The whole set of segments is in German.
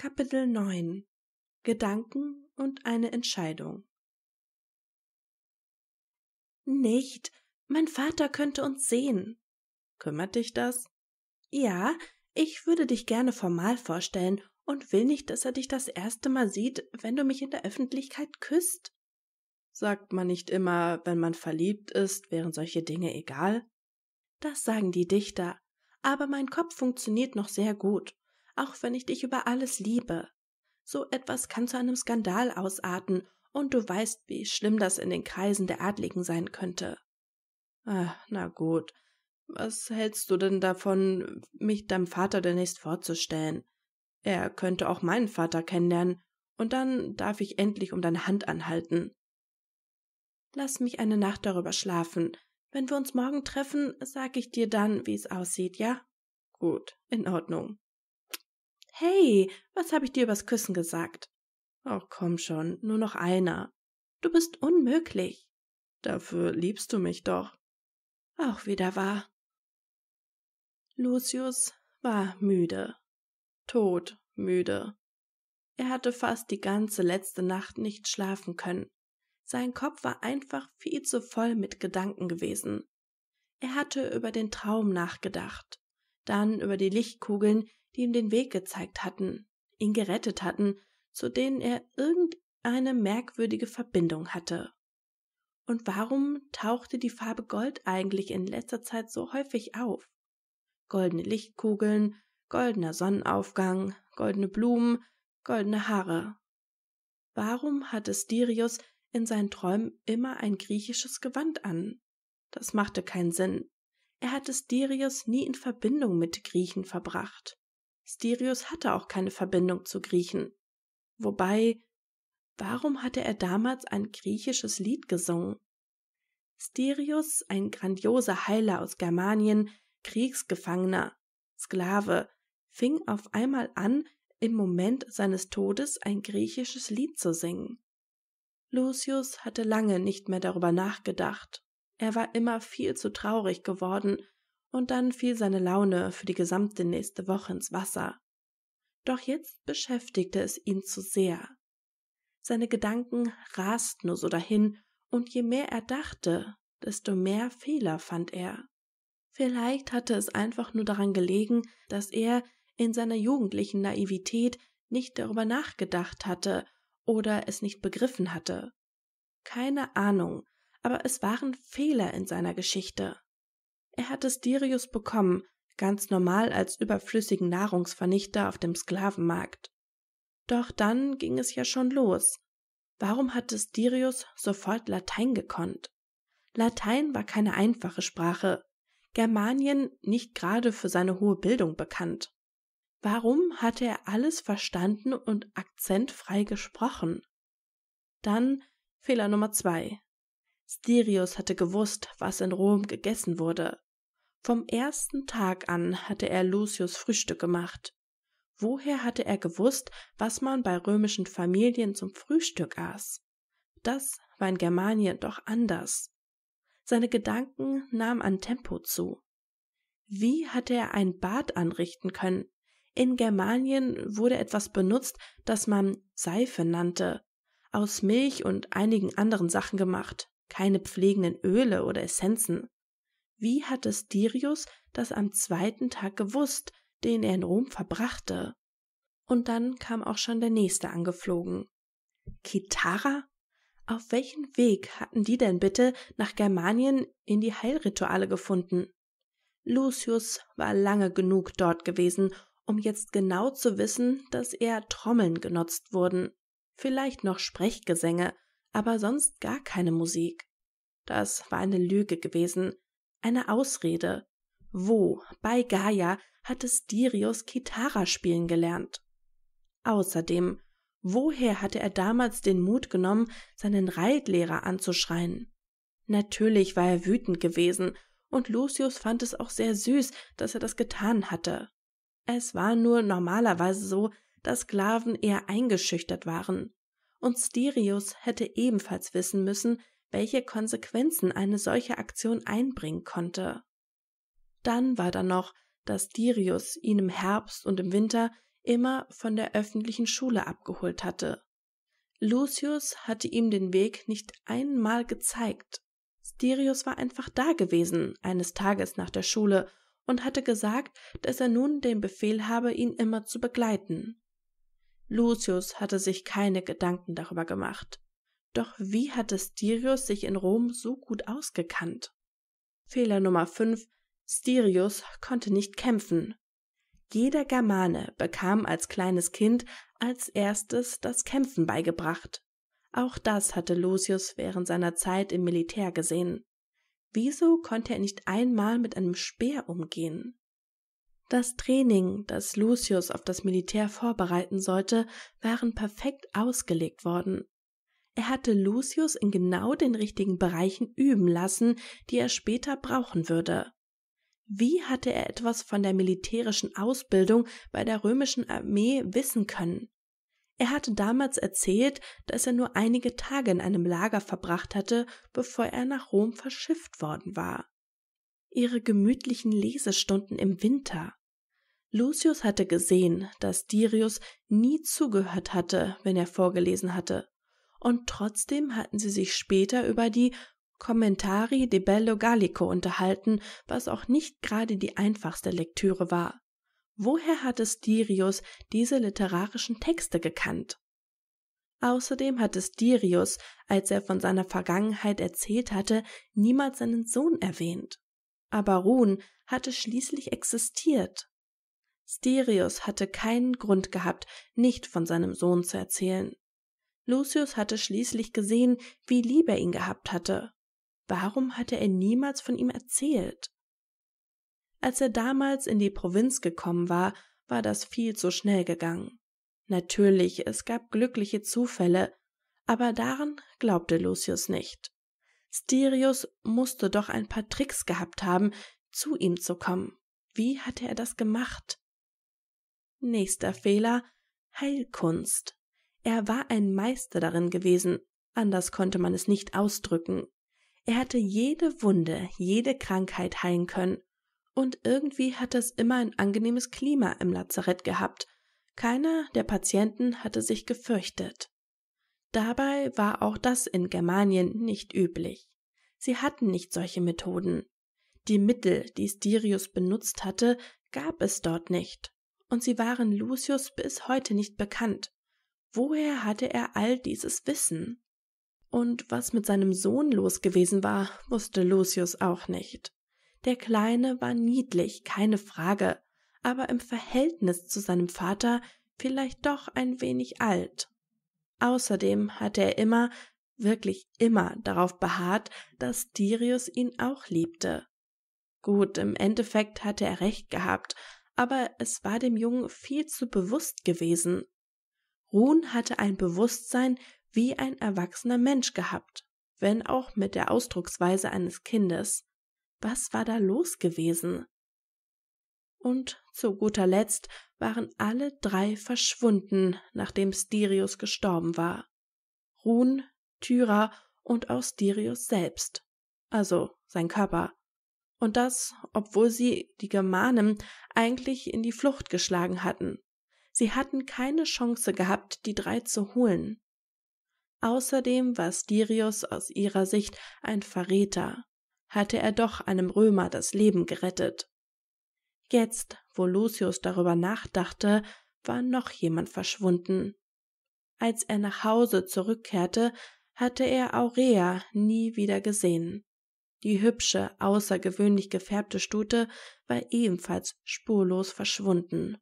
Kapitel 9 Gedanken und eine Entscheidung Nicht, mein Vater könnte uns sehen. Kümmert dich das? Ja, ich würde dich gerne formal vorstellen und will nicht, dass er dich das erste Mal sieht, wenn du mich in der Öffentlichkeit küsst. Sagt man nicht immer, wenn man verliebt ist, wären solche Dinge egal? Das sagen die Dichter, aber mein Kopf funktioniert noch sehr gut auch wenn ich dich über alles liebe. So etwas kann zu einem Skandal ausarten, und du weißt, wie schlimm das in den Kreisen der Adligen sein könnte. Ach, na gut. Was hältst du denn davon, mich deinem Vater demnächst vorzustellen? Er könnte auch meinen Vater kennenlernen, und dann darf ich endlich um deine Hand anhalten. Lass mich eine Nacht darüber schlafen. Wenn wir uns morgen treffen, sag ich dir dann, wie es aussieht, ja? Gut, in Ordnung. Hey, was habe ich dir übers Küssen gesagt? Ach komm schon, nur noch einer. Du bist unmöglich. Dafür liebst du mich doch. Auch wieder wahr. Lucius war müde. Todmüde. Er hatte fast die ganze letzte Nacht nicht schlafen können. Sein Kopf war einfach viel zu voll mit Gedanken gewesen. Er hatte über den Traum nachgedacht, dann über die Lichtkugeln, die ihm den Weg gezeigt hatten, ihn gerettet hatten, zu denen er irgendeine merkwürdige Verbindung hatte. Und warum tauchte die Farbe Gold eigentlich in letzter Zeit so häufig auf? Goldene Lichtkugeln, goldener Sonnenaufgang, goldene Blumen, goldene Haare. Warum hatte Styrius in seinen Träumen immer ein griechisches Gewand an? Das machte keinen Sinn. Er hatte Styrius nie in Verbindung mit Griechen verbracht. Styrius hatte auch keine Verbindung zu Griechen. Wobei, warum hatte er damals ein griechisches Lied gesungen? Styrius, ein grandioser Heiler aus Germanien, Kriegsgefangener, Sklave, fing auf einmal an, im Moment seines Todes ein griechisches Lied zu singen. Lucius hatte lange nicht mehr darüber nachgedacht. Er war immer viel zu traurig geworden und dann fiel seine Laune für die gesamte nächste Woche ins Wasser. Doch jetzt beschäftigte es ihn zu sehr. Seine Gedanken rasten nur so dahin, und je mehr er dachte, desto mehr Fehler fand er. Vielleicht hatte es einfach nur daran gelegen, dass er in seiner jugendlichen Naivität nicht darüber nachgedacht hatte oder es nicht begriffen hatte. Keine Ahnung, aber es waren Fehler in seiner Geschichte. Er hatte Stirius bekommen, ganz normal als überflüssigen Nahrungsvernichter auf dem Sklavenmarkt. Doch dann ging es ja schon los. Warum hatte Stirius sofort Latein gekonnt? Latein war keine einfache Sprache, Germanien nicht gerade für seine hohe Bildung bekannt. Warum hatte er alles verstanden und akzentfrei gesprochen? Dann Fehler Nummer zwei. Styrius hatte gewusst, was in Rom gegessen wurde. Vom ersten Tag an hatte er Lucius Frühstück gemacht. Woher hatte er gewusst, was man bei römischen Familien zum Frühstück aß? Das war in Germanien doch anders. Seine Gedanken nahmen an Tempo zu. Wie hatte er ein Bad anrichten können? In Germanien wurde etwas benutzt, das man Seife nannte, aus Milch und einigen anderen Sachen gemacht keine pflegenden Öle oder Essenzen. Wie hatte Stirius das am zweiten Tag gewusst, den er in Rom verbrachte? Und dann kam auch schon der nächste angeflogen. Kitara? Auf welchen Weg hatten die denn bitte nach Germanien in die Heilrituale gefunden? Lucius war lange genug dort gewesen, um jetzt genau zu wissen, dass eher Trommeln genutzt wurden, vielleicht noch Sprechgesänge, aber sonst gar keine Musik. Das war eine Lüge gewesen, eine Ausrede. Wo, bei Gaia, hatte Styrius Kitara spielen gelernt? Außerdem, woher hatte er damals den Mut genommen, seinen Reitlehrer anzuschreien? Natürlich war er wütend gewesen, und Lucius fand es auch sehr süß, dass er das getan hatte. Es war nur normalerweise so, dass Sklaven eher eingeschüchtert waren und Stirius hätte ebenfalls wissen müssen, welche Konsequenzen eine solche Aktion einbringen konnte. Dann war da noch, dass Dirius ihn im Herbst und im Winter immer von der öffentlichen Schule abgeholt hatte. Lucius hatte ihm den Weg nicht einmal gezeigt. Stirius war einfach da gewesen, eines Tages nach der Schule, und hatte gesagt, dass er nun den Befehl habe, ihn immer zu begleiten. Lucius hatte sich keine Gedanken darüber gemacht. Doch wie hatte Styrius sich in Rom so gut ausgekannt? Fehler Nummer 5. Styrius konnte nicht kämpfen. Jeder Germane bekam als kleines Kind als erstes das Kämpfen beigebracht. Auch das hatte Lucius während seiner Zeit im Militär gesehen. Wieso konnte er nicht einmal mit einem Speer umgehen? Das Training, das Lucius auf das Militär vorbereiten sollte, waren perfekt ausgelegt worden. Er hatte Lucius in genau den richtigen Bereichen üben lassen, die er später brauchen würde. Wie hatte er etwas von der militärischen Ausbildung bei der römischen Armee wissen können? Er hatte damals erzählt, dass er nur einige Tage in einem Lager verbracht hatte, bevor er nach Rom verschifft worden war. Ihre gemütlichen Lesestunden im Winter, Lucius hatte gesehen, dass Dirius nie zugehört hatte, wenn er vorgelesen hatte, und trotzdem hatten sie sich später über die Commentari de Bello Gallico unterhalten, was auch nicht gerade die einfachste Lektüre war. Woher hatte Stirius diese literarischen Texte gekannt? Außerdem hatte Stirius, als er von seiner Vergangenheit erzählt hatte, niemals seinen Sohn erwähnt. Aber Run hatte schließlich existiert Styrius hatte keinen Grund gehabt, nicht von seinem Sohn zu erzählen. Lucius hatte schließlich gesehen, wie lieb er ihn gehabt hatte. Warum hatte er niemals von ihm erzählt? Als er damals in die Provinz gekommen war, war das viel zu schnell gegangen. Natürlich, es gab glückliche Zufälle, aber daran glaubte Lucius nicht. Styrius musste doch ein paar Tricks gehabt haben, zu ihm zu kommen. Wie hatte er das gemacht? Nächster Fehler Heilkunst. Er war ein Meister darin gewesen, anders konnte man es nicht ausdrücken. Er hatte jede Wunde, jede Krankheit heilen können, und irgendwie hatte es immer ein angenehmes Klima im Lazarett gehabt. Keiner der Patienten hatte sich gefürchtet. Dabei war auch das in Germanien nicht üblich. Sie hatten nicht solche Methoden. Die Mittel, die Styrius benutzt hatte, gab es dort nicht und sie waren Lucius bis heute nicht bekannt. Woher hatte er all dieses Wissen? Und was mit seinem Sohn los gewesen war, wusste Lucius auch nicht. Der Kleine war niedlich, keine Frage, aber im Verhältnis zu seinem Vater vielleicht doch ein wenig alt. Außerdem hatte er immer, wirklich immer darauf beharrt, dass Dirius ihn auch liebte. Gut, im Endeffekt hatte er recht gehabt, aber es war dem Jungen viel zu bewusst gewesen. Run hatte ein Bewusstsein wie ein erwachsener Mensch gehabt, wenn auch mit der Ausdrucksweise eines Kindes. Was war da los gewesen? Und zu guter Letzt waren alle drei verschwunden, nachdem Styrius gestorben war. Run, Tyra und auch Styrius selbst, also sein Körper. Und das, obwohl sie, die Germanen, eigentlich in die Flucht geschlagen hatten. Sie hatten keine Chance gehabt, die drei zu holen. Außerdem war Styrius aus ihrer Sicht ein Verräter. Hatte er doch einem Römer das Leben gerettet. Jetzt, wo Lucius darüber nachdachte, war noch jemand verschwunden. Als er nach Hause zurückkehrte, hatte er Aurea nie wieder gesehen. Die hübsche, außergewöhnlich gefärbte Stute war ebenfalls spurlos verschwunden.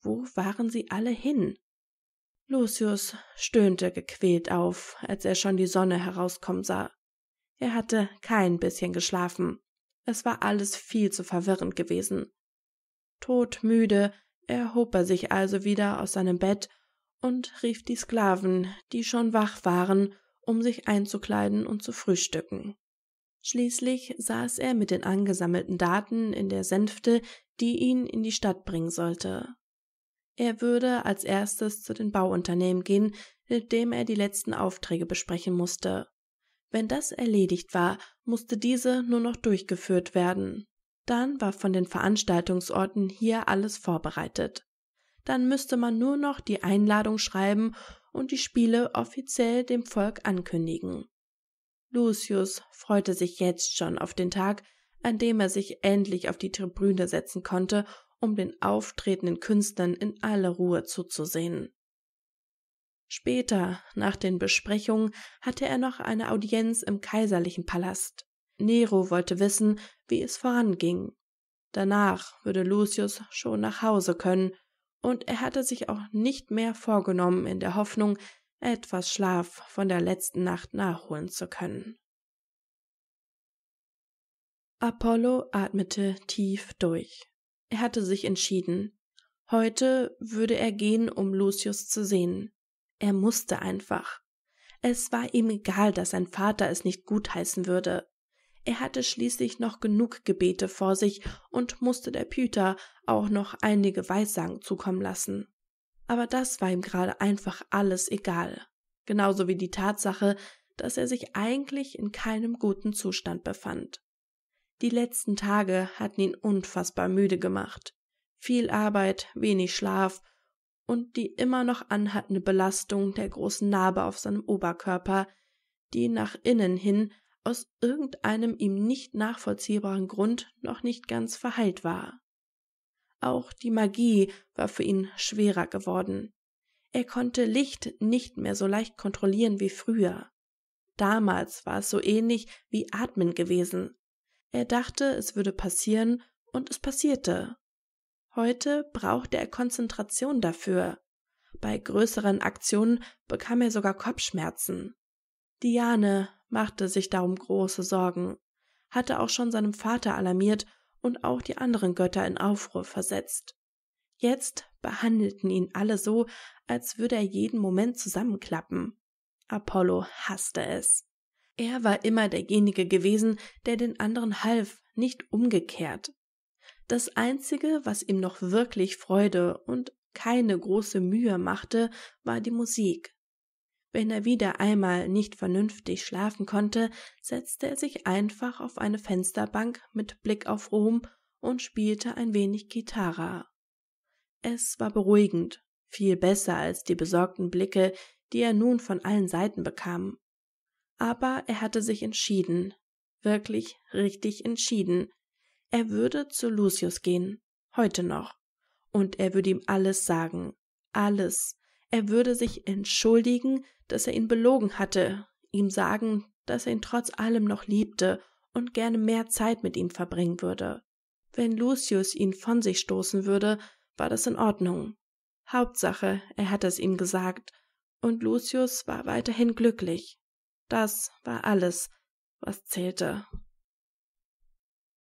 Wo waren sie alle hin? Lucius stöhnte gequält auf, als er schon die Sonne herauskommen sah. Er hatte kein bisschen geschlafen. Es war alles viel zu verwirrend gewesen. Todmüde erhob er sich also wieder aus seinem Bett und rief die Sklaven, die schon wach waren, um sich einzukleiden und zu frühstücken. Schließlich saß er mit den angesammelten Daten in der Sänfte, die ihn in die Stadt bringen sollte. Er würde als erstes zu den Bauunternehmen gehen, mit dem er die letzten Aufträge besprechen musste. Wenn das erledigt war, musste diese nur noch durchgeführt werden. Dann war von den Veranstaltungsorten hier alles vorbereitet. Dann müsste man nur noch die Einladung schreiben und die Spiele offiziell dem Volk ankündigen. Lucius freute sich jetzt schon auf den Tag, an dem er sich endlich auf die Tribüne setzen konnte, um den auftretenden Künstlern in aller Ruhe zuzusehen. Später, nach den Besprechungen, hatte er noch eine Audienz im kaiserlichen Palast. Nero wollte wissen, wie es voranging. Danach würde Lucius schon nach Hause können, und er hatte sich auch nicht mehr vorgenommen in der Hoffnung, etwas Schlaf von der letzten Nacht nachholen zu können. Apollo atmete tief durch. Er hatte sich entschieden. Heute würde er gehen, um Lucius zu sehen. Er musste einfach. Es war ihm egal, dass sein Vater es nicht gutheißen würde. Er hatte schließlich noch genug Gebete vor sich und musste der Pyther auch noch einige Weissagen zukommen lassen aber das war ihm gerade einfach alles egal, genauso wie die Tatsache, dass er sich eigentlich in keinem guten Zustand befand. Die letzten Tage hatten ihn unfassbar müde gemacht. Viel Arbeit, wenig Schlaf und die immer noch anhattende Belastung der großen Narbe auf seinem Oberkörper, die nach innen hin aus irgendeinem ihm nicht nachvollziehbaren Grund noch nicht ganz verheilt war. Auch die Magie war für ihn schwerer geworden. Er konnte Licht nicht mehr so leicht kontrollieren wie früher. Damals war es so ähnlich wie Atmen gewesen. Er dachte, es würde passieren, und es passierte. Heute brauchte er Konzentration dafür. Bei größeren Aktionen bekam er sogar Kopfschmerzen. Diane machte sich darum große Sorgen, hatte auch schon seinem Vater alarmiert und auch die anderen Götter in Aufruhr versetzt. Jetzt behandelten ihn alle so, als würde er jeden Moment zusammenklappen. Apollo hasste es. Er war immer derjenige gewesen, der den anderen half, nicht umgekehrt. Das Einzige, was ihm noch wirklich Freude und keine große Mühe machte, war die Musik. Wenn er wieder einmal nicht vernünftig schlafen konnte, setzte er sich einfach auf eine Fensterbank mit Blick auf Rom und spielte ein wenig Gitarre. Es war beruhigend, viel besser als die besorgten Blicke, die er nun von allen Seiten bekam. Aber er hatte sich entschieden, wirklich richtig entschieden. Er würde zu Lucius gehen, heute noch, und er würde ihm alles sagen, alles, er würde sich entschuldigen, dass er ihn belogen hatte, ihm sagen, dass er ihn trotz allem noch liebte und gerne mehr Zeit mit ihm verbringen würde. Wenn Lucius ihn von sich stoßen würde, war das in Ordnung. Hauptsache, er hatte es ihm gesagt, und Lucius war weiterhin glücklich. Das war alles, was zählte.